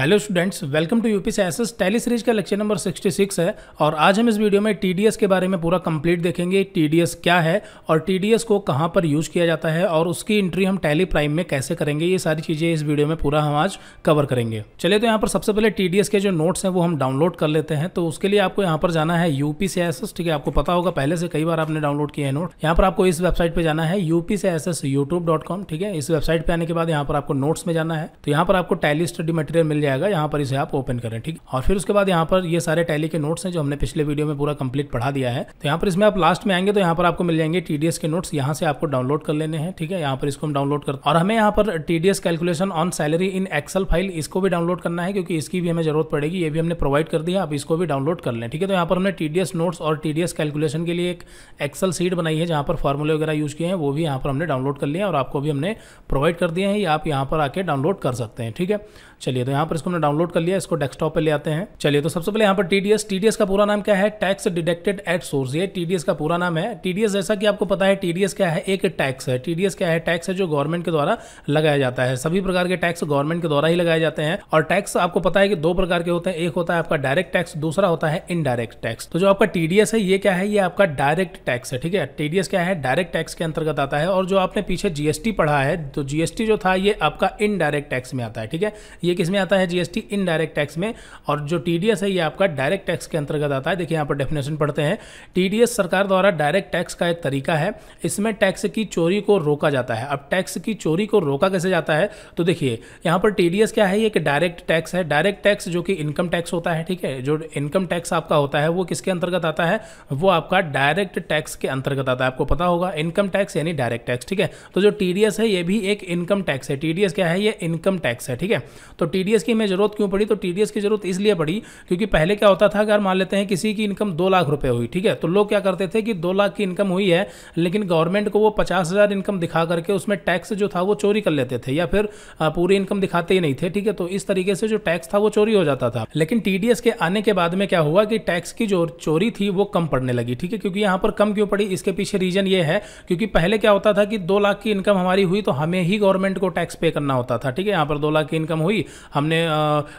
hello students welcome to UP C S tally series का lecture number 66 है और आज हम इस वीडियो में टीडीएस के बारे में पूरा कंप्लीट देखेंगे टीडीएस क्या है और टीडीएस को कहां पर यूज किया जाता है और उसकी एंट्री हम टैली प्राइम में कैसे करेंगे ये सारी चीज़ें इस वीडियो में पूरा हम आज कवर करेंगे चलिए तो यहाँ पर सबसे पहले टी के जो नोट्स हैं वो हम डाउनलोड कर लेते हैं तो उसके लिए आपको यहाँ पर जाना है यू एस ठीक है आपको पता होगा पहले से कई बार आपने डाउनलोड किया है नोट यहाँ पर आपको इस वेबसाइट पर जाना है यू एस ठीक है इस वेबसाइट पर आने के बाद यहाँ पर आपको नोट्स में जाना है तो यहाँ पर आपको टैली स्टडी मटेरियल मिल जाएगा आएगा यहाँ पर इसे आप ओपन करें ठीक और फिर उसके बाद यहाँ पर ये सारे टैली के नोट्स हैं जो हमने पिछले वीडियो में पूरा कंप्लीट पढ़ा दिया है तो यहाँ पर इसमें आप लास्ट में आएंगे तो यहाँ पर आपको मिल जाएंगे टीडीएस के नोट्स यहाँ से आपको डाउनलोड कर लेने हैं ठीक है यहाँ पर इसको हम डाउनलोड कर और हमें यहाँ पर TDS calculation on salary in excel file इसको भी डाउनलोड करना है क्योंकि इसकी भी हमें जरूरत पड़ेगी ये भी हमने प्रोवाइड कर दिया आप इसको भी डाउनलोड कर लें ठीक है तो यहाँ पर हमने टीडीएस नोट्स और टीडीएस कैलकुलेशन के लिए एक एक्सल सीट बनाई है जहाँ पर फॉर्मूले वगैरह यूज किए हैं वो भी यहाँ पर हमने डाउनलोड कर लिया और आपको भी हमने प्रोवाइड कर दिया है ये आप यहाँ पर आके डाउनलोड कर सकते हैं ठीक है चलिए तो यहाँ पर इसको हमने डाउनलोड कर लिया इसको डेस्कटॉप पर ले आते हैं चलिए तो सबसे पहले यहाँ पर टीडीएस टीडीएस का पूरा नाम क्या है टैक्स डिडेक्टेड एट सोर्स ये टीडीएस का पूरा नाम है टीडीएस जैसा कि आपको पता है टीडीएस क्या है एक टैक्स है टीडीएस क्या है टैक्स है जो गवर्नमेंट के द्वारा लगाया जाता है सभी प्रकार के टैक्स गवर्नमेंट के द्वारा ही लगाए जाते हैं और टैक्स आपको पता है कि दो प्रकार के होते हैं एक होता है आपका डायरेक्ट टैक्स दूसरा होता है इनडायरेक्ट टैक्स तो जो आपका टीडीएस है ये क्या है ये आपका डायरेक्ट टैक्स है ठीक है टीडीएस क्या है डायरेक्ट टैक्स के अंतर्गत आता है और जो आपने पीछे जीएसटी पढ़ा है तो जीएसटी जो था ये आपका इनडायरेक्ट टैक्स में आता है ठीक है ये किस में आता है जीएसटी इनडायरेक्ट टैक्स में और जो टीडीएस है ये आपका डायरेक्ट टैक्स के अंतर्गत आता है देखिए यहाँ पर डेफिनेशन पढ़ते हैं टीडीएस सरकार द्वारा डायरेक्ट टैक्स का एक तरीका है इसमें टैक्स की चोरी को रोका जाता है अब टैक्स की चोरी को रोका कैसे जाता है तो देखिए यहाँ पर टीडीएस क्या है ये एक डायरेक्ट टैक्स है डायरेक्ट टैक्स जो कि इनकम टैक्स होता है ठीक है जो इनकम टैक्स आपका होता है वो किसके अंतर्गत आता है वो आपका डायरेक्ट टैक्स के अंतर्गत आता है आपको पता होगा इनकम टैक्स यानी डायरेक्ट टैक्स ठीक है तो जो टीडीएस है ये भी एक इनकम टैक्स है टीडीएस क्या है ये इनकम टैक्स है ठीक है तो टी की हमें ज़रूरत क्यों पड़ी तो टी की ज़रूरत इसलिए पड़ी क्योंकि पहले क्या होता था अगर मान लेते हैं किसी की इनकम दो लाख रुपये हुई ठीक है तो लोग क्या करते थे कि दो लाख की इनकम हुई है लेकिन गवर्नमेंट को वो पचास हज़ार इनकम दिखा करके उसमें टैक्स जो था वो चोरी कर लेते थे या फिर पूरी इनकम दिखाते ही नहीं थे ठीक है तो इस तरीके से जो टैक्स था वो चोरी हो जाता था लेकिन टीडीएस के आने के बाद में क्या हुआ कि टैक्स की जो चोरी थी वो कम पड़ने लगी ठीक है क्योंकि यहाँ पर कम क्यों पड़ी इसके पीछे रीजन ये है क्योंकि पहले क्या होता था कि दो लाख की इनकम हमारी हुई तो हमें ही गवर्नमेंट को टैक्स पे करना होता था ठीक है यहाँ पर दो लाख की इनकम हुई हमने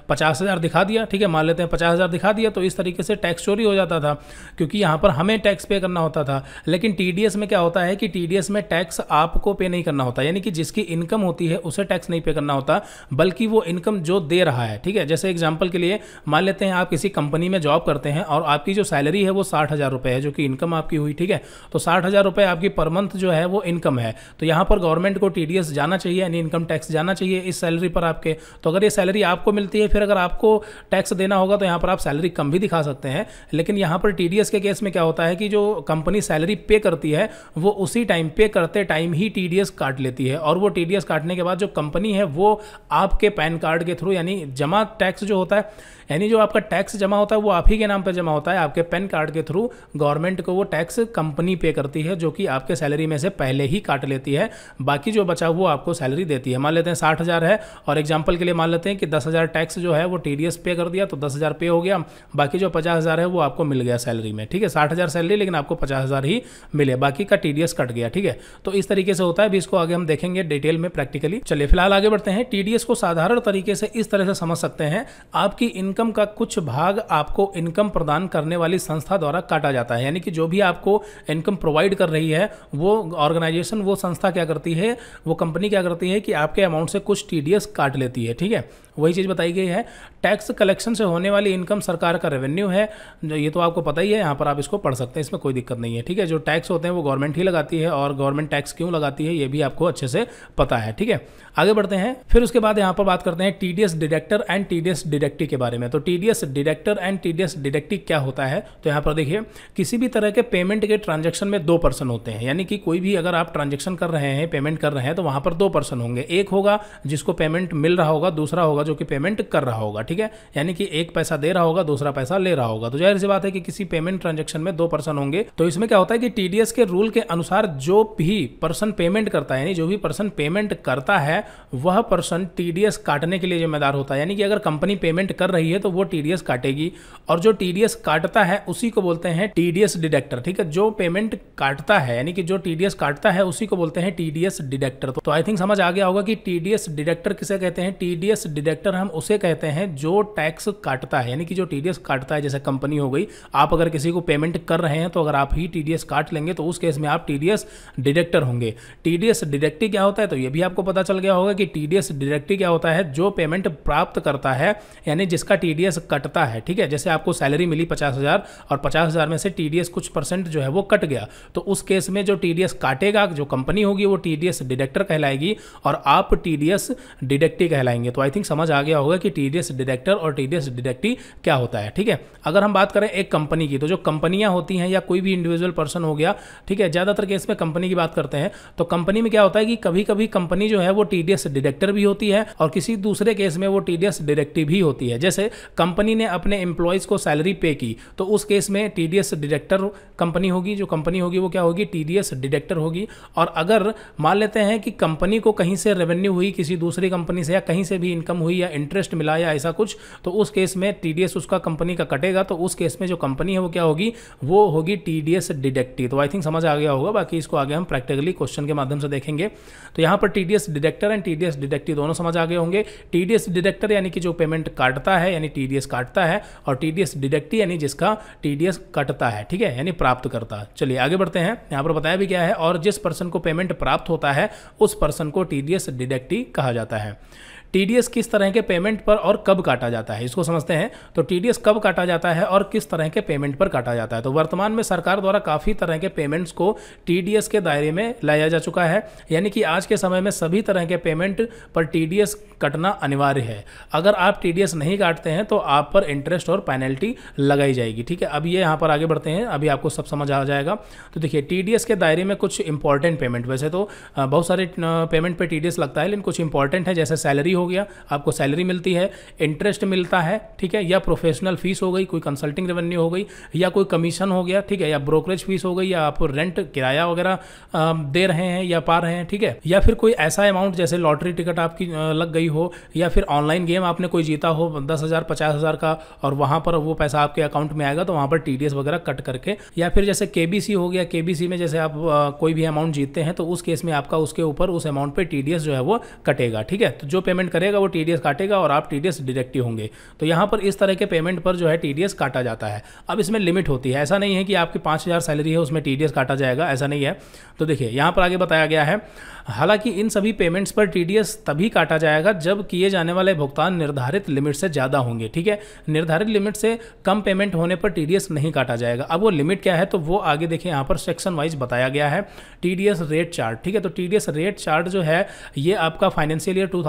पचास हज़ार दिखा दिया ठीक है मान लेते हैं पचास हज़ार दिखा दिया तो इस तरीके से टैक्स चोरी हो जाता था क्योंकि यहाँ पर हमें टैक्स पे करना होता था लेकिन टी में क्या होता है कि टी में टैक्स आपको पे नहीं करना होता यानी कि जिसकी इनकम होती है उसे टैक्स नहीं पे करना होता बल्कि वो इनकम जो दे रहा है ठीक है जैसे एग्जाम्पल के लिए मान लेते हैं आप किसी कंपनी में जॉब करते हैं और आपकी जो सैलरी है वो साठ हज़ार रुपये है जो कि इनकम आपकी हुई ठीक है तो साठ हज़ार रुपये आपकी पर मंथ जो है वो इनकम है तो यहाँ पर गवर्नमेंट को टी जाना चाहिए यानी इनकम टैक्स जाना चाहिए इस सैलरी पर आपके तो अगर अगर ये सैलरी आपको मिलती है फिर अगर आपको टैक्स देना होगा तो यहाँ पर आप सैलरी कम भी दिखा सकते हैं लेकिन यहाँ पर टी के केस में क्या होता है कि जो कंपनी सैलरी पे करती है वो उसी टाइम पे करते टाइम ही टी काट लेती है और वो टी काटने के बाद जो कंपनी है वो आपके पैन कार्ड के थ्रू यानी जमा टैक्स जो होता है यानी जो आपका टैक्स जमा होता है वो आप ही के नाम पर जमा होता है आपके पैन कार्ड के थ्रू गवर्नमेंट को वो टैक्स कंपनी पे करती है जो कि आपके सैलरी में से पहले ही काट लेती है बाकी जो बचा वो आपको सैलरी देती है मान लेते हैं साठ हज़ार है और एग्जाम्पल के लिए मान लेते हैं कि दस हज़ार टैक्स जो है वो टी पे कर दिया तो दस हज़ार पे हो गया बाकी जो पचास हज़ार है वो आपको मिल गया सैलरी में ठीक है साठ हज़ार सैलरी लेकिन आपको पचास हज़ार ही मिले बाकी का टी कट गया ठीक है तो इस तरीके से होता है भी इसको आगे हम देखेंगे डिटेल में प्रैक्टिकली चलिए फिलहाल आगे बढ़ते हैं टी को साधारण तरीके से इस तरह से समझ सकते हैं आपकी इनकम इनकम का कुछ भाग आपको इनकम प्रदान करने वाली संस्था द्वारा काटा जाता है यानी कि जो भी आपको इनकम प्रोवाइड कर रही है वो ऑर्गेनाइजेशन वो संस्था क्या करती है वो कंपनी क्या करती है कि आपके अमाउंट से कुछ टी काट लेती है ठीक है वही चीज़ बताई गई है टैक्स कलेक्शन से होने वाली इनकम सरकार का रेवेन्यू है ये तो आपको पता ही है यहाँ पर आप इसको पढ़ सकते हैं इसमें कोई दिक्कत नहीं है ठीक है जो टैक्स होते हैं वो गवर्नमेंट ही लगाती है और गवर्नमेंट टैक्स क्यों लगाती है ये भी आपको अच्छे से पता है ठीक है आगे बढ़ते हैं फिर उसके बाद यहाँ पर बात करते हैं T deductor and T deductive के बारे में तो T director and T deductive क्या होता है तो यहाँ पर देखिए किसी भी तरह के पेमेंट के ट्रांजेक्शन में दो पर्सन होते हैं यानी कि कोई भी अगर आप ट्रांजेक्शन कर रहे हैं पेमेंट कर रहे हैं तो वहाँ पर दो पर्सन होंगे एक होगा जिसको पेमेंट मिल रहा होगा दूसरा होगा जो कि पेमेंट कर रहा होगा ठीक है यानी कि एक पैसा दे रहा होगा दूसरा पैसा ले रहा होगा तो जाहिर सी बात है कि किसी पेमेंट ट्रांजेक्शन में दो पर्सन होंगे तो इसमें क्या होता है कि टीडीएस के रूल के अनुसार जो भी पर्सन पेमेंट करता है यानी जो भी पर्सन पेमेंट करता है वह पर्सन टीडीएस काटने के लिए जिम्मेदार होता है यानी कि अगर कंपनी पेमेंट कर रही रही है तो वो टी काटेगी और जो टी काटता है उसी को बोलते हैं टी डिडक्टर ठीक है जो पेमेंट काटता है यानी कि जो टी काटता है उसी को बोलते हैं टी डिडक्टर तो आई थिंक समझ आ गया होगा कि टी डिडक्टर किसे कहते हैं टी डिडक्टर हम उसे कहते हैं जो टैक्स काटता है यानी कि जो टी काटता है जैसे कंपनी हो गई आप अगर किसी को पेमेंट कर रहे हैं तो अगर आप ही टी काट लेंगे तो उस केस में आप टी डिडेक्टर होंगे टी डिडक्टिव क्या होता है तो ये भी आपको पता चल गया होगा कि टी डिडक्टिव क्या होता है जो पेमेंट प्राप्त करता है यानी जिसका टीडीएस कटता है ठीक है जैसे आपको सैलरी मिली पचास हज़ार और पचास हज़ार में से टीडीएस कुछ परसेंट जो है वो कट गया तो उस केस में जो टी काटेगा जो कंपनी होगी वो टी डिडक्टर कहलाएगी और आप टीडीएस डिडक्टी कहलाएंगे तो आई थिंक समझ आ गया होगा कि टीडीएस डिडक्टर और टीडीएस डिडक्टी क्या होता है ठीक है अगर हम बात करें एक कंपनी की तो जो कंपनियां होती हैं या कोई भी इंडिविजुअल पर्सन हो गया ठीक है ज़्यादातर केस में कंपनी की बात करते हैं तो कंपनी में क्या होता है कि कभी कभी कंपनी जो है वो टीडीएस डिडेक्टर भी होती है और किसी दूसरे केस में वो टीडीएस डिडेक्टिव भी होती है जैसे कंपनी ने अपने एम्प्लॉयज़ को सैलरी पे की तो उस केस में T D S deductor company होगी जो कंपनी होगी वो क्या होगी टी डी एस डिडक्टर होगी और अगर मान लेते हैं कि कंपनी को कहीं से रेवेन्यू हुई किसी दूसरी कंपनी से या कहीं से भी इनकम हुई या इंटरेस्ट मिला या ऐसा कुछ तो उस केस में टी डी एस उसका कंपनी का कटेगा तो उस केस में जो कंपनी है वो क्या होगी वो होगी टी डी एस डिडक्टिव तो आई थिंक समझ आ गया होगा बाकी इसको आगे हम प्रैक्टिकली क्वेश्चन के माध्यम से देखेंगे तो यहाँ पर T D S deductor and T D S deductive दोनों समझ आ गए होंगे टी डी एस डिडक्टर यानी कि जो पेमेंट काटता है यानी टी काटता है और टी डिडक्टी यानी जिसका टी कटता है ठीक है यानी प्राप्त करता है चलिए आगे बढ़ते हैं यहाँ पर बताया भी क्या है और जिस पर्सन को पेमेंट प्राप्त होता है उस पर्सन को टी डिडक्टी कहा जाता है टीडीएस किस तरह के पेमेंट पर और कब काटा जाता है इसको समझते हैं तो टीडीएस कब काटा जाता है और किस तरह के पेमेंट पर काटा जाता है तो वर्तमान में सरकार द्वारा काफ़ी तरह के पेमेंट्स को टीडीएस के दायरे में लाया जा चुका है यानी कि आज के समय में सभी तरह के पेमेंट पर टीडीएस कटना अनिवार्य है अगर आप टीडीएस नहीं काटते हैं तो आप पर इंटरेस्ट और पेनल्टी लगाई जाएगी ठीक है अब ये यहाँ पर आगे बढ़ते हैं अभी आपको सब समझ आ जाएगा तो देखिए टीडीएस के दायरे में कुछ इंपॉर्टेंट पेमेंट वैसे तो बहुत सारे पेमेंट पर टीडीएस लगता है लेकिन कुछ इंपॉर्टेंट है जैसे सैलरी हो गया आपको सैलरी मिलती है इंटरेस्ट मिलता है ठीक है या प्रोफेशनल फीस हो गई कोई कंसल्टिंग रेवेन्यू हो गई या कोई कमीशन हो गया ठीक है या ब्रोकरेज फीस हो गई या आप रेंट किराया वगैरह दे रहे हैं या पा रहे हैं ठीक है या फिर कोई ऐसा अमाउंट जैसे लॉटरी टिकट आपकी लग गई हो या फिर ऑनलाइन गेम आपने कोई जीता हो दस हज़ार पचास हज़ार का और वहां पर वो पैसा आपके अकाउंट में आएगा तो वहां पर टी वगैरह कट करके या फिर जैसे केबीसी हो गया केबीसी में जैसे आप कोई भी अमाउंट जीतते हैं तो उस केस में आपका उसके ऊपर उस अमाउंट पर टी जो है वो कटेगा ठीक है तो जो पेमेंट पेमेंट करेगा वो टी काटेगा और आप टी डिडक्टिव होंगे तो यहाँ पर इस तरह के पेमेंट पर जो है टी काटा जाता है अब इसमें लिमिट होती है ऐसा नहीं है कि आपकी पाँच सैलरी है उसमें टी काटा जाएगा ऐसा नहीं है तो देखिए यहाँ पर आगे बताया गया है हालांकि इन सभी पेमेंट्स पर टीडीएस तभी काटा जाएगा जब किए जाने वाले भुगतान निर्धारित लिमिट से ज़्यादा होंगे ठीक है निर्धारित लिमिट से कम पेमेंट होने पर टीडीएस नहीं काटा जाएगा अब वो लिमिट क्या है तो वो आगे देखिए यहाँ पर सेक्शन वाइज बताया गया है टीडीएस रेट चार्ट ठीक है तो टीडीएस रेट चार्ट जो है ये आपका फाइनेंशियल ईयर टू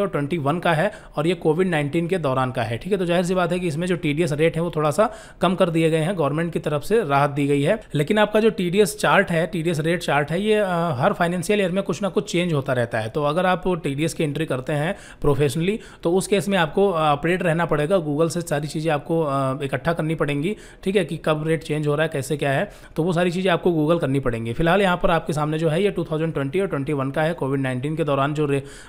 और ट्वेंटी का है और ये कोविड नाइन्टीन के दौरान का है ठीक है तो जाहिर सी बात है कि इसमें जो टीडीएस रेट है वो थोड़ा सा कम कर दिए गए हैं गवर्नमेंट की तरफ से राहत दी गई है लेकिन आपका जो टीडीएस चार्ट है टीडीएस रेट चार्ट है ये हर फाइनेंशियल ईयर में कुछ कुछ ना कुछ चेंज होता रहता है तो अगर आप टी डी एस की एंट्री करते हैं प्रोफेशनली तो उस केस में आपको अपडेट रहना पड़ेगा गूगल से सारी चीज़ें आपको इकट्ठा करनी पड़ेंगी ठीक है कि कब रेट चेंज हो रहा है कैसे क्या है तो वो सारी चीज़ें आपको गूगल करनी पड़ेंगी फिलहाल यहाँ पर आपके सामने जो है ये टू और ट्वेंटी का है कोविड नाइन्टीन के दौरान जो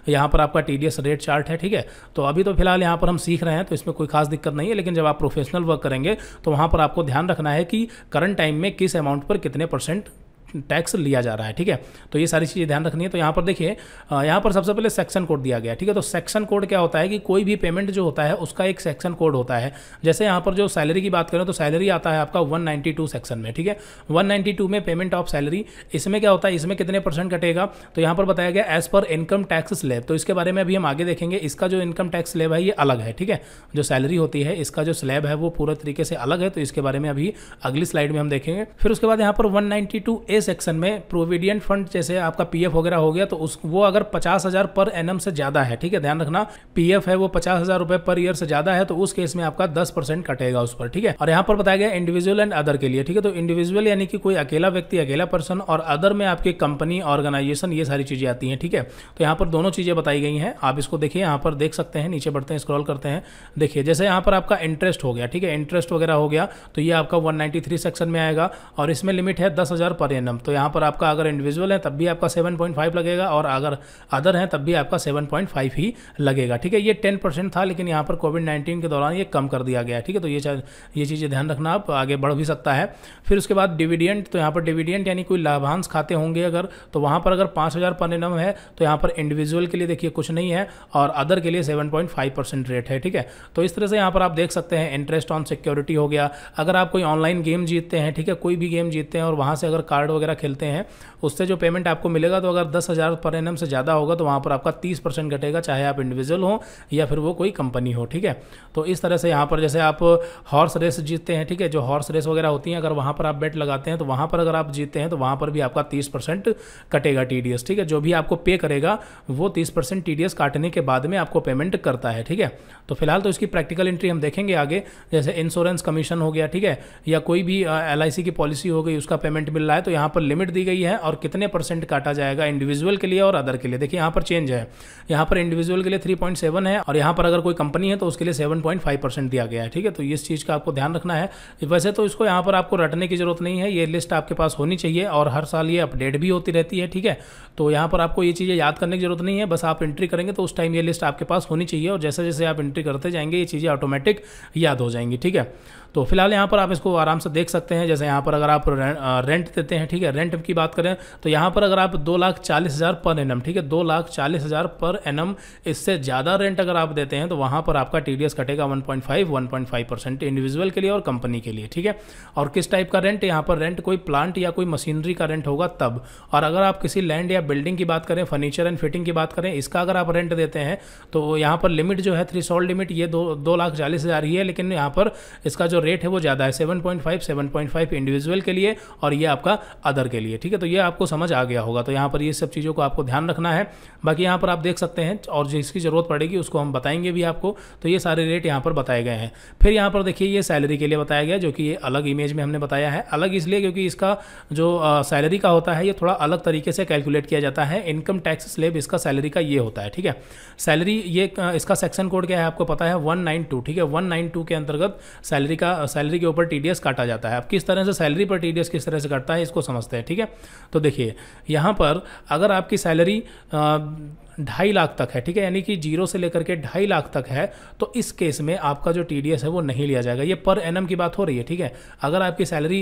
यहाँ पर आपका टी रेट चार्ट है ठीक है तो अभी तो फिलहाल यहाँ पर हम सीख रहे हैं तो इसमें कोई खास दिक्कत नहीं है लेकिन जब आप प्रोफेशनल वर्क करेंगे तो वहाँ पर आपको ध्यान रखना है कि करंट टाइम में किस अमाउंट पर कितने परसेंट टैक्स लिया जा रहा है ठीक है तो ये सारी चीज़ें ध्यान रखनी है तो यहाँ पर देखिए यहाँ पर सबसे पहले सेक्शन कोड दिया गया ठीक है तो सेक्शन कोड क्या होता है कि कोई भी पेमेंट जो होता है उसका एक सेक्शन कोड होता है जैसे यहाँ पर जो सैलरी की बात करें तो सैलरी आता है आपका 192 सेक्शन में ठीक है 192 में पेमेंट ऑफ सैलरी इसमें क्या होता है इसमें कितने परसेंट कटेगा तो यहाँ पर बताया गया as per income tax slab तो इसके बारे में अभी हम आगे देखेंगे इसका जो इनकम टैक्स स्लेब है ये अलग है ठीक है जो सैलरी होती है इसका जो स्लैब है वो पूरे तरीके से अलग है तो इसके बारे में अभी अगली स्लाइड में हम देखेंगे फिर उसके बाद यहाँ पर वन ए सेक्शन में प्रोविडेंट फंड जैसे आपका पीएफ वगैरह हो गया तो उस वो अगर पचास हजार पर एन से ज्यादा है ठीक है ध्यान रखना पीएफ है वो पचास हजार रुपए पर ईयर से ज्यादा है तो उस केस में आपका दस परसेंट कटेगा उस पर ठीक है और यहाँ पर बताया गया इंडिविजुअल एंड अदर के लिए ठीक है तो इंडिविजुअल यानी कि कोई अकेला व्यक्ति अकेला पर्सन और अदर में आपकी कंपनी ऑर्गेनाइजेशन ये सारी चीजें आती हैं ठीक है तो यहाँ पर दोनों चीजें बताई गई हैं आप इसको देखिए यहाँ पर देख सकते हैं नीचे बढ़ते हैं स्क्रॉल करते हैं देखिए जैसे यहाँ पर आपका इंटरेस्ट हो गया ठीक है इंटरेस्ट वगैरह हो गया तो ये आपका वन सेक्शन में आएगा और इसमें लिमिट है दस हजार पर एन रैंडम तो यहाँ पर आपका अगर इंडिविजुअल है तब भी आपका 7.5 लगेगा और अगर अदर है तब भी आपका 7.5 ही लगेगा ठीक है ये 10 परसेंट था लेकिन यहाँ पर कोविड 19 के दौरान ये कम कर दिया गया ठीक है तो ये ये चीज़ें ध्यान रखना आप आगे बढ़ भी सकता है फिर उसके बाद डिविडेंट तो यहाँ पर डिविडेंट यानी कोई लाभांश खाते होंगे अगर तो वहाँ पर अगर पाँच हज़ार पर है तो यहाँ पर इंडिविजुअल के लिए देखिए कुछ नहीं है और अदर के लिए सेवन परसेंट रेट है ठीक है तो इस तरह से यहाँ पर आप देख सकते हैं इंटरेस्ट ऑन सिक्योरिटी हो गया अगर आप कोई ऑनलाइन गेम जीतते हैं ठीक है कोई भी गेम जीतते हैं और वहाँ से अगर कार्ड वगैरह खेलते हैं उससे जो पेमेंट आपको मिलेगा तो अगर दस हज़ार पर एन से ज़्यादा होगा तो वहाँ पर आपका तीस परसेंट घटेगा चाहे आप इंडिविजुअल हो या फिर वो कोई कंपनी हो ठीक है तो इस तरह से यहाँ पर जैसे आप हॉर्स रेस जीतते हैं ठीक है जो हॉर्स रेस वगैरह होती हैं अगर वहाँ पर आप बेट लगाते हैं तो वहाँ पर अगर आप जीतते हैं तो वहाँ पर भी आपका तीस परसेंट कटेगा टी ठीक है जो भी आपको पे करेगा वो तीस परसेंट टी काटने के बाद में आपको पेमेंट करता है ठीक है तो फिलहाल तो इसकी प्रैक्टिकल एंट्री हम देखेंगे आगे जैसे इंश्योरेंस कमीशन हो गया ठीक है या कोई भी एल की पॉलिसी हो गई उसका पेमेंट मिल रहा है तो यहाँ पर लिमिट दी गई है और कितने परसेंट काटा जाएगा इंडिविजुअल के लिए और अदर के लिए देखिए यहाँ पर चेंज है यहाँ पर इंडिविजुअल के लिए 3.7 है और यहाँ पर अगर कोई कंपनी है तो उसके लिए 7.5 परसेंट दिया गया है ठीक है तो इस चीज़ का आपको ध्यान रखना है वैसे तो इसको यहाँ पर आपको रटने की जरूरत नहीं है ये लिस्ट आपके पास होनी चाहिए और हर साल ये अपडेट भी होती रहती है ठीक है तो यहाँ पर आपको ये चीज़ें याद करने की जरूरत नहीं है बस आप एंट्री करेंगे तो उस टाइम ये लिस्ट आपके पास होनी चाहिए और जैसे जैसे आप एंट्री करते जाएंगे ये चीज़ें ऑटोमेटिक याद हो जाएंगी ठीक है तो फिलहाल यहाँ पर आप इसको आराम से देख सकते हैं जैसे यहाँ पर अगर आप रेंट देते हैं ठीक ठीक है रेंट की बात करें तो यहाँ पर अगर आप दो लाख चालीस हज़ार पर एनम ठीक है दो लाख चालीस हज़ार पर एनम इससे ज़्यादा रेंट अगर आप देते हैं तो वहाँ पर आपका टी कटेगा वन पॉइंट परसेंट इंडिविजुअल के लिए और कंपनी के लिए ठीक है और किस टाइप का रेंट यहाँ पर रेंट कोई प्लांट या कोई मशीनरी का रेंट होगा तब और अगर आप किसी लैंड या बिल्डिंग की बात करें फर्नीचर एंड फिटिंग की बात करें इसका अगर आप रेंट देते हैं तो यहाँ पर लिमिट जो है थ्री सॉल्ड लिमिट ये दो लाख चालीस हज़ार ही है लेकिन यहाँ पर इसका जो रेट है वो ज़्यादा है seven point five seven point five individual के लिए और ये आपका अदर के लिए ठीक है तो ये आपको समझ आ गया होगा तो यहाँ पर ये सब चीज़ों को आपको ध्यान रखना है बाकी यहाँ पर आप देख सकते हैं और जिसकी ज़रूरत पड़ेगी उसको हम बताएंगे भी आपको तो ये सारे रेट यहाँ पर बताए गए हैं फिर यहाँ पर देखिए ये सैलरी के लिए बताया गया जो कि ये अलग इमेज में हमने बताया है अलग इसलिए क्योंकि इसका जो सैलरी का होता है ये थोड़ा अलग तरीके से कैलकुलेट किया जाता है इनकम टैक्स स्लेब इसका सैलरी का ये होता है ठीक है सैलरी ये इसका सेक्शन कोड क्या है आपको पता है वन ठीक है वन के अंतर्गत सैलरी का सैलरी के ऊपर टी काटा जाता है अब किस तरह से सैलरी पर टी किस तरह से कटता है इसको समझते हैं ठीक है तो देखिए यहाँ पर अगर आपकी सैलरी ढाई लाख तक है ठीक है यानी कि जीरो से लेकर के ढाई लाख तक है तो इस केस में आपका जो टी है वो नहीं लिया जाएगा ये पर एन की बात हो रही है ठीक है अगर आपकी सैलरी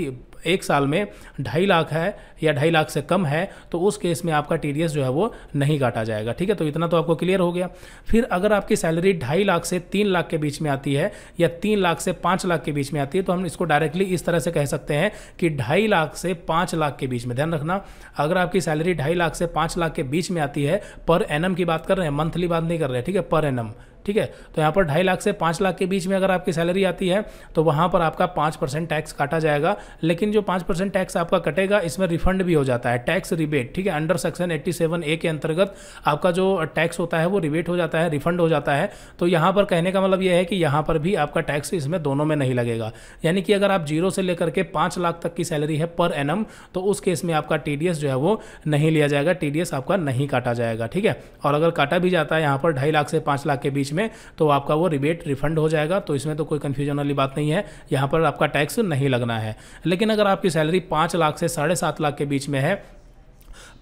एक साल में ढाई लाख है या ढाई लाख से कम है तो उस केस में आपका टी जो है वो नहीं काटा जाएगा ठीक है तो इतना तो आपको क्लियर हो गया फिर अगर आपकी सैलरी ढाई लाख से तीन लाख के बीच में आती है या तीन लाख से पाँच लाख के बीच में आती है तो हम इसको डायरेक्टली इस तरह से कह सकते हैं कि ढाई लाख से पाँच लाख के बीच में ध्यान रखना अगर आपकी सैलरी ढाई लाख से पाँच लाख के बीच में आती है पर एन एनम की बात कर रहे हैं मंथली बात नहीं कर रहे हैं ठीक है पर एनम ठीक है तो यहाँ पर ढाई लाख से पाँच लाख के बीच में अगर आपकी सैलरी आती है तो वहाँ पर आपका पाँच परसेंट टैक्स काटा जाएगा लेकिन जो पाँच परसेंट टैक्स आपका कटेगा इसमें रिफंड भी हो जाता है टैक्स रिबेट ठीक है under section eighty seven A के अंतर्गत आपका जो टैक्स होता है वो रिबेट हो जाता है रिफंड हो जाता है तो यहाँ पर कहने का मतलब यह है कि यहाँ पर भी आपका टैक्स इसमें दोनों में नहीं लगेगा यानी कि अगर आप जीरो से लेकर के पाँच लाख तक की सैलरी है पर एन तो उस केस में आपका टी जो है वो नहीं लिया जाएगा टी आपका नहीं काटा जाएगा ठीक है और अगर काटा भी जाता है यहाँ पर ढाई लाख से पाँच लाख के बीच बीच में तो आपका वो रिबेट रिफंड हो जाएगा तो इसमें तो कोई कन्फ्यूजन वाली बात नहीं है यहाँ पर आपका टैक्स नहीं लगना है लेकिन अगर आपकी सैलरी पाँच लाख से साढ़े सात लाख के बीच में है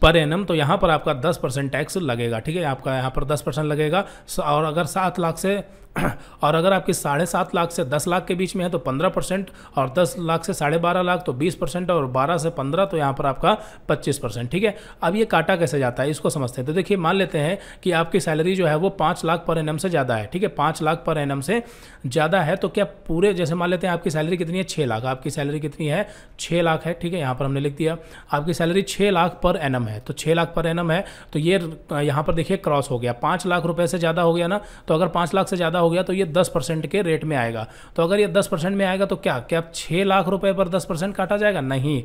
पर एनम तो यहाँ पर आपका दस परसेंट टैक्स लगेगा ठीक है आपका यहाँ पर दस परसेंट लगेगा और अगर सात लाख से और अगर आपकी साढ़े सात लाख से दस लाख के बीच में है तो पंद्रह परसेंट और दस लाख से साढ़े बारह लाख तो बीस परसेंट और बारह से पंद्रह तो यहाँ पर आपका पच्चीस परसेंट ठीक है अब ये काटा कैसे जाता है इसको समझते हैं तो देखिए मान लेते हैं कि आपकी सैलरी जो है वो पाँच लाख पर एन से ज़्यादा है ठीक है पाँच लाख पर एन से ज़्यादा है तो क्या पूरे जैसे मान लेते हैं आपकी सैलरी कितनी है छः लाख आपकी सैलरी कितनी है छः लाख है ठीक है यहाँ पर हमने लिख दिया आपकी सैलरी छः लाख पर एन है तो छः लाख पर एन है तो ये यहाँ पर देखिए क्रॉस हो गया पाँच लाख रुपये से ज़्यादा हो गया ना तो अगर पाँच लाख से ज़्यादा हो हो गया तो ये दस परसेंट के रेट में आएगा तो अगर ये दस परसेंट में आएगा तो क्या क्या छः लाख रुपए पर दस परसेंट काटा जाएगा नहीं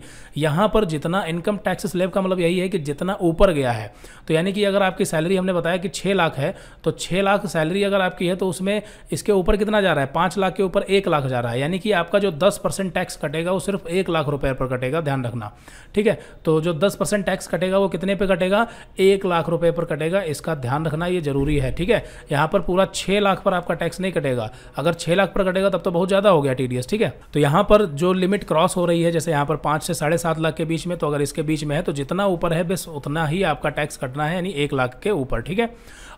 यहाँ पर जितना इनकम टैक्स स्लेब का मतलब यही है कि जितना ऊपर गया है तो यानी कि अगर आपकी सैलरी हमने बताया कि छः लाख है तो छः लाख सैलरी अगर आपकी है तो उसमें इसके ऊपर कितना जा रहा है पाँच लाख के ऊपर एक लाख जा रहा है यानी कि आपका जो दस टैक्स कटेगा वो सिर्फ एक लाख रुपये पर कटेगा ध्यान रखना ठीक है तो जो दस टैक्स कटेगा वो कितने पर कटेगा एक लाख रुपये पर कटेगा इसका ध्यान रखना ये जरूरी है ठीक है यहाँ पर पूरा छः लाख पर आपका आपका टैक्स नहीं कटेगा अगर छह लाख पर कटेगा तब तो बहुत ज़्यादा हो गया टी ठीक है तो यहाँ पर जो लिमिट क्रॉस हो रही है जैसे यहाँ पर पांच से साढ़े सात लाख के बीच में तो अगर इसके बीच में है तो जितना ऊपर है बस उतना ही आपका टैक्स कटना है यानी एक लाख के ऊपर ठीक है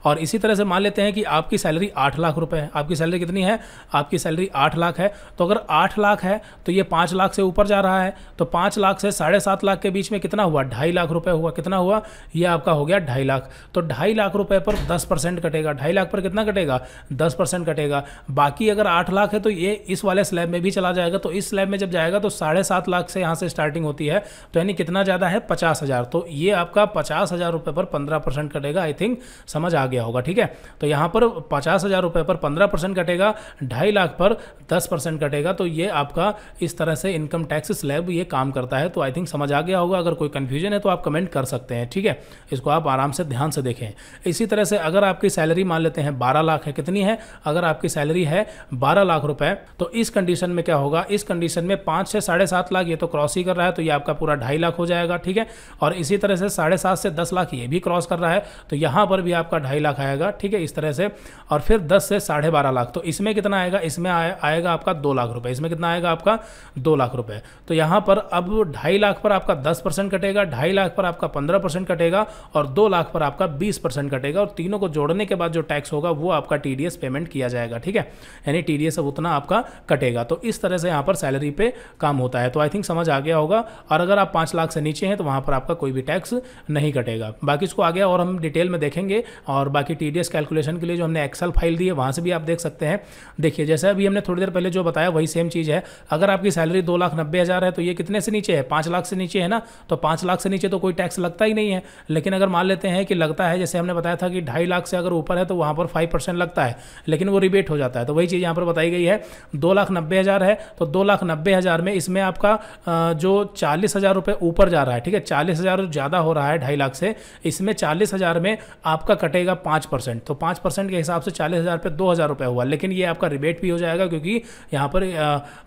और इसी तरह से मान लेते हैं कि आपकी सैलरी आठ लाख रुपये है आपकी सैलरी कितनी है आपकी सैलरी आठ लाख है तो अगर आठ लाख है तो ये पाँच लाख से ऊपर जा रहा है तो पाँच लाख से साढ़े सात लाख के बीच में कितना हुआ ढाई लाख रुपये हुआ कितना हुआ ये आपका हो गया ढाई लाख तो ढाई लाख रुपये पर दस परसेंट कटेगा ढाई लाख पर कितना कटेगा दस परसेंट कटेगा बाकी अगर आठ लाख है तो ये इस वाले स्लैब में भी चला जाएगा तो इस स्लैब में जब जाएगा तो साढ़े सात लाख से यहाँ से स्टार्टिंग होती है तो यानी कितना ज़्यादा है पचास हज़ार तो ये आपका पचास हज़ार रुपये पर पंद्रह परसेंट कटेगा आई थिंक समझ आ गया गया होगा ठीक है तो यहां पर पचास हज़ार रुपए पर पंद्रह परसेंट कटेगा ढाई लाख पर दस परसेंट कटेगा तो ये आपका इस तरह से इनकम टैक्स स्लैब ये काम करता है तो आई थिंक समझ आ गया होगा अगर कोई कंफ्यूजन है तो आप कमेंट कर सकते हैं ठीक है इसको आप आराम से ध्यान से देखें इसी तरह से अगर आपकी सैलरी मान लेते हैं बारह लाख है कितनी है अगर आपकी सैलरी है बारह लाख रुपए तो इस कंडीशन में क्या होगा इस कंडीशन में पांच से साढ़े सात लाख ये तो क्रॉस ही कर रहा है तो ये आपका पूरा ढाई लाख हो जाएगा ठीक है और इसी तरह से साढ़े सात से दस लाख ये भी क्रॉस कर रहा है तो यहां पर भी आपका ढाई लाख आएगा ठीक है इस तरह से और फिर दस से साढ़े बारह लाख तो इसमें कितना आएगा इसमें आए, आएगा आपका दो लाख रुपये इसमें कितना आएगा आपका दो लाख रुपये तो यहाँ पर अब ढाई लाख पर आपका दस परसेंट कटेगा ढाई लाख पर आपका पंद्रह परसेंट कटेगा और दो लाख पर आपका बीस परसेंट कटेगा और तीनों को जोड़ने के बाद जो टैक्स होगा वो आपका टी पेमेंट किया जाएगा ठीक है यानी टी डी अब उतना आपका कटेगा तो इस तरह से यहाँ पर सैलरी पे काम होता है तो आई थिंक समझ आ गया होगा और अगर आप पाँच लाख से नीचे हैं तो वहाँ पर आपका कोई भी टैक्स नहीं कटेगा बाकी इसको आगे और हम डिटेल में देखेंगे और बाकी टी कैलकुलेशन के लिए जो हमने एक्सल फाइल दी है वहाँ से भी आप देख सकते हैं देखिए जैसे अभी हमने थोड़ी देर पहले जो बताया वही सेम चीज़ है अगर आपकी सैलरी दो लाख नब्बे हज़ार है तो ये कितने से नीचे है पाँच लाख से नीचे है ना तो पाँच लाख से नीचे तो कोई टैक्स लगता ही नहीं है लेकिन अगर मान लेते हैं कि लगता है जैसे हमने बताया था कि ढाई लाख से अगर ऊपर है तो वहाँ पर फाइव परसेंट लगता है लेकिन वो रिबेट हो जाता है तो वही चीज़ यहाँ पर बताई गई है दो लाख नब्बे हज़ार है तो दो लाख नब्बे हज़ार में इसमें आपका जो चालीस हज़ार रुपये ऊपर जा रहा है ठीक है चालीस हज़ार ज़्यादा हो रहा है ढाई लाख से इसमें चालीस हज़ार में आपका कटेगा पाँच परसेंट तो पाँच परसेंट के हिसाब से चालीस हज़ार पे दो हज़ार रुपये हुआ लेकिन ये आपका रिबेट भी हो जाएगा क्योंकि यहाँ पर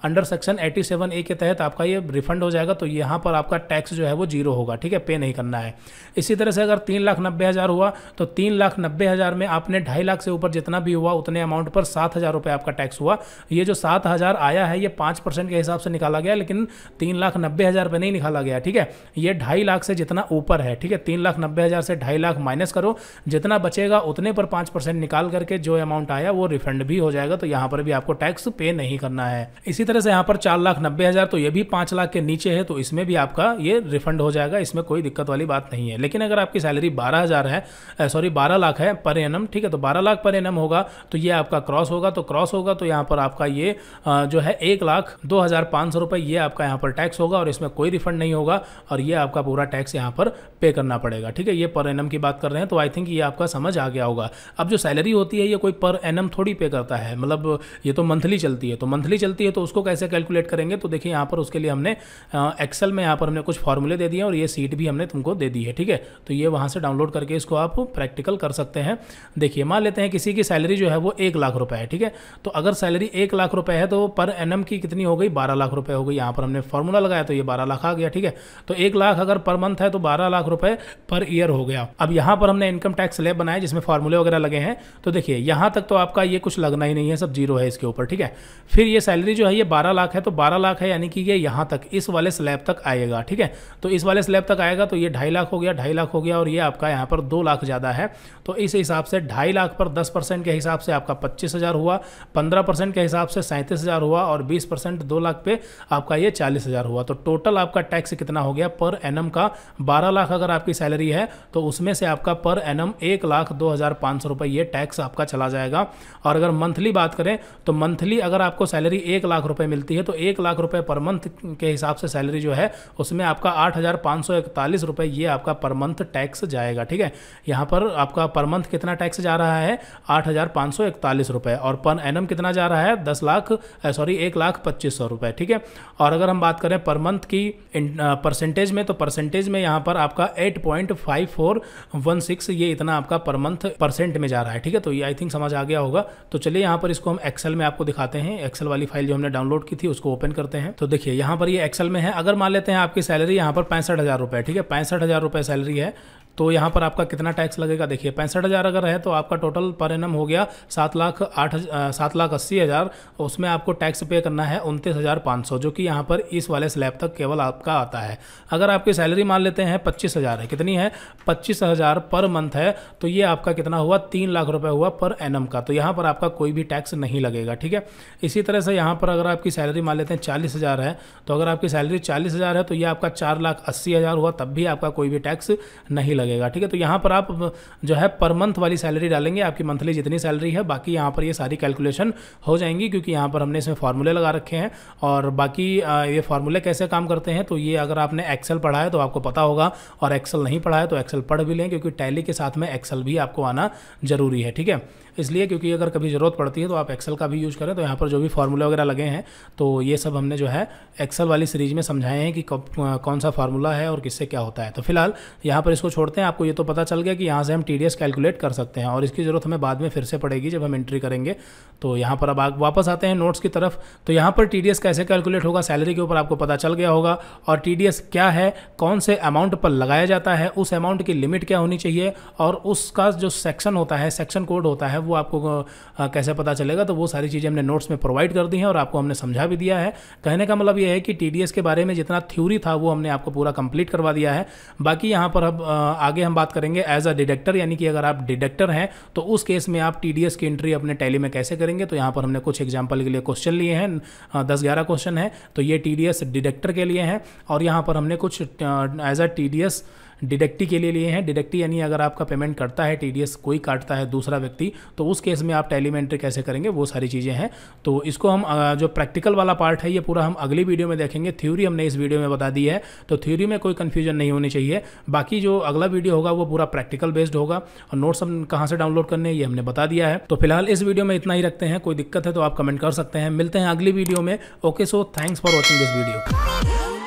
under section eighty seven A के तहत आपका ये रिफंड हो जाएगा तो यहाँ पर आपका टैक्स जो है वो जीरो होगा ठीक है पे नहीं करना है इसी तरह से अगर तीन लाख नब्बे हज़ार हुआ तो तीन लाख नब्बे हज़ार में आपने ढाई लाख से ऊपर जितना भी हुआ उतने अमाउंट पर सात हज़ार रुपये आपका टैक्स हुआ ये जो सात हज़ार आया है ये पाँच परसेंट के हिसाब से निकाला गया लेकिन तीन लाख नब्बे हज़ार रुपये नहीं निकाला गया ठीक है ये ढाई लाख से जितना ऊपर है ठीक है तीन लाख नब्बे हज़ार से ढाई लाख माइनस करो जितना बचे बचेगा उतने पर पाँच परसेंट निकाल करके जो अमाउंट आया वो रिफंड भी हो जाएगा तो यहाँ पर भी आपको टैक्स पे नहीं करना है इसी तरह से यहाँ पर चार लाख नब्बे हज़ार तो ये भी पाँच लाख के नीचे है तो इसमें भी आपका ये रिफंड हो जाएगा इसमें कोई दिक्कत वाली बात नहीं है लेकिन अगर आपकी सैलरी बारह है सॉरी बारह लाख है पर एनम ठीक है तो बारह लाख पर एनम होगा तो ये आपका क्रॉस होगा तो क्रॉस होगा तो यहाँ पर आपका ये जो है एक लाख दो हज़ार पाँच सौ रुपये ये आपका यहाँ पर टैक्स होगा और इसमें कोई रिफंड नहीं होगा और ये आपका पूरा टैक्स यहाँ पर पे करना पड़ेगा ठीक है ये पर एनम की बात कर रहे हैं तो आई थिंक ये आपका समझ समझ आ गया होगा अब जो सैलरी होती है ये कोई पर एन थोड़ी पे करता है मतलब ये तो मंथली चलती है तो मंथली चलती है तो उसको कैसे कैलकुलेट करेंगे तो देखिए यहाँ पर उसके लिए हमने एक्सेल में यहाँ पर हमने कुछ फॉर्मूले दे दिए और ये सीट भी हमने तुमको दे दी है ठीक है तो ये वहाँ से डाउनलोड करके इसको आप प्रैक्टिकल कर सकते हैं देखिए मान लेते हैं किसी की सैलरी जो है वो एक लाख रुपये है ठीक है तो अगर सैलरी एक लाख रुपये है तो पर एन की कितनी हो गई बारह लाख रुपये हो गई यहाँ पर हमने फॉर्मूला लगाया तो ये बारह लाख आ गया ठीक है तो एक लाख अगर पर मंथ है तो बारह लाख रुपये पर ईयर हो गया अब यहाँ पर हमने इनकम टैक्स स्लैब बनाया है जिसमें फार्मूले वगैरह लगे हैं तो देखिए यहाँ तक तो आपका ये कुछ लगना ही नहीं है सब जीरो है इसके ऊपर ठीक है फिर ये सैलरी जो है ये बारह लाख है तो बारह लाख है यानी कि ये यहाँ तक इस वाले स्लैब तक आएगा ठीक है तो इस वाले स्लैब तक आएगा तो ये ढाई लाख हो गया ढाई लाख हो गया और ये आपका यहाँ पर दो लाख ज़्यादा है तो इस हिसाब से ढाई लाख पर दस के हिसाब से आपका पच्चीस हुआ पंद्रह के हिसाब से सैंतीस हुआ और बीस परसेंट लाख पे आपका ये चालीस हुआ तो टोटल आपका टैक्स कितना हो गया पर एन का बारह लाख अगर आपकी सैलरी है तो उसमें से आपका पर एन एक लाख लाख दो हज़ार पाँच सौ रुपये ये टैक्स आपका चला जाएगा और अगर मंथली बात करें तो मंथली अगर आपको सैलरी एक लाख रुपये मिलती है तो एक लाख रुपये पर मंथ के हिसाब से सैलरी जो है उसमें आपका आठ हज़ार पाँच सौ इकतालीस रुपये ये आपका पर मंथ टैक्स जाएगा ठीक है यहाँ पर आपका पर मंथ कितना टैक्स जा रहा है आठ हज़ार पाँच सौ इकतालीस रुपये और पर एनम कितना जा रहा है दस लाख सॉरी एक लाख पच्चीस सौ रुपये ठीक है और अगर हम बात करें पर मंथ की परसेंटेज में तो परसेंटेज में यहाँ पर आपका eight point five four one six ये इतना आपका पर मंथ परसेंट में जा रहा है ठीक है तो ये आई थिंक समझ आ गया होगा तो चलिए यहाँ पर इसको हम एक्सेल में आपको दिखाते हैं एक्सेल वाली फाइल जो हमने डाउनलोड की थी उसको ओपन करते हैं तो देखिए यहाँ पर ये एक्सेल में है अगर मान लेते हैं आपकी सैलरी यहाँ पर पैंसठ हजार रुपये ठीक है पैंसठ हजार रुपये सैलरी है तो यहाँ पर आपका कितना टैक्स लगेगा देखिए पैंसठ हज़ार अगर है तो आपका टोटल पर एनम हो गया सात लाख आठ सात लाख अस्सी हज़ार उसमें आपको टैक्स पे करना है उनतीस हज़ार पाँच सौ जो कि यहाँ पर इस वाले स्लैब तक केवल आपका आता है अगर आपकी सैलरी मान लेते हैं पच्चीस हज़ार है कितनी है पच्चीस हज़ार पर मंथ है तो ये आपका कितना हुआ तीन लाख रुपये हुआ पर एनम का तो यहाँ पर आपका कोई भी टैक्स नहीं लगेगा ठीक है इसी तरह से यहाँ पर अगर आपकी सैलरी मान लेते हैं चालीस हज़ार है तो अगर आपकी सैलरी चालीस हज़ार है तो ये आपका चार लाख अस्सी हज़ार हुआ तब भी आपका कोई भी टैक्स नहीं लगेगा लगेगा ठीक है तो यहाँ पर आप जो है पर मंथ वाली सैलरी डालेंगे आपकी मंथली जितनी सैलरी है बाकी यहाँ पर ये सारी कैलकुलेशन हो जाएंगी क्योंकि यहाँ पर हमने इसमें फार्मूले लगा रखे हैं और बाकी ये फार्मूले कैसे काम करते हैं तो ये अगर आपने एक्सेल पढ़ा है तो आपको पता होगा और एक्सेल नहीं पढ़ा है तो एक्सेल पढ़ भी लें क्योंकि टैली के साथ में एक्सेल भी आपको आना जरूरी है ठीक है इसलिए क्योंकि अगर कभी ज़रूरत पड़ती है तो आप एक्सेल का भी यूज़ करें तो यहाँ पर जो भी फार्मूला वगैरह लगे हैं तो ये सब हमने जो है एक्सेल वाली सीरीज में समझाए हैं कि कौन सा फार्मूला है और किससे क्या होता है तो फिलहाल यहाँ पर इसको छोड़ते हैं आपको ये तो पता चल गया कि यहाँ से हम टी कैलकुलेट कर सकते हैं और इसकी ज़रूरत हमें बाद में फिर से पड़ेगी जब हम एंट्री करेंगे तो यहाँ पर अब वापस आते हैं नोट्स की तरफ तो यहाँ पर टी कैसे कैलकुलेट होगा सैलरी के ऊपर आपको पता चल गया होगा और टी क्या है कौन से अमाउंट पर लगाया जाता है उस अमाउंट की लिमिट क्या होनी चाहिए और उसका जो सेक्शन होता है सेक्शन कोड होता है वो आपको कैसे पता चलेगा तो वो सारी चीज़ें हमने नोट्स में प्रोवाइड कर दी हैं और आपको हमने समझा भी दिया है कहने का मतलब ये है कि टी के बारे में जितना थ्योरी था वो हमने आपको पूरा कंप्लीट करवा दिया है बाकी यहाँ पर अब आगे हम बात करेंगे एज अ डिडेक्टर यानी कि अगर आप डिडेक्टर हैं तो उस केस में आप टी की एंट्री अपने टैली में कैसे करेंगे तो यहाँ पर हमने कुछ एग्जाम्पल के लिए क्वेश्चन लिए हैं दस ग्यारह क्वेश्चन हैं तो ये टी डिडेक्टर के लिए हैं और यहाँ पर हमने कुछ एज अ टी डिडक्टी के लिए लिए हैं डिडक्टी यानी अगर आपका पेमेंट करता है टी कोई काटता है दूसरा व्यक्ति तो उस केस में आप टेलीमेंट्री कैसे करेंगे वो सारी चीज़ें हैं तो इसको हम जो प्रैक्टिकल वाला पार्ट है ये पूरा हम अगली वीडियो में देखेंगे थ्योरी हमने इस वीडियो में बता दी है तो थ्योरी में कोई कन्फ्यूजन नहीं होनी चाहिए बाकी जो अगला वीडियो होगा वो पूरा प्रैक्टिकल बेस्ड होगा और नोट्स हम कहाँ से डाउनलोड करने ये हमने बता दिया है तो फिलहाल इस वीडियो में इतना ही रखते हैं कोई दिक्कत है तो आप कमेंट कर सकते हैं मिलते हैं अगली वीडियो में okay so thanks for watching this video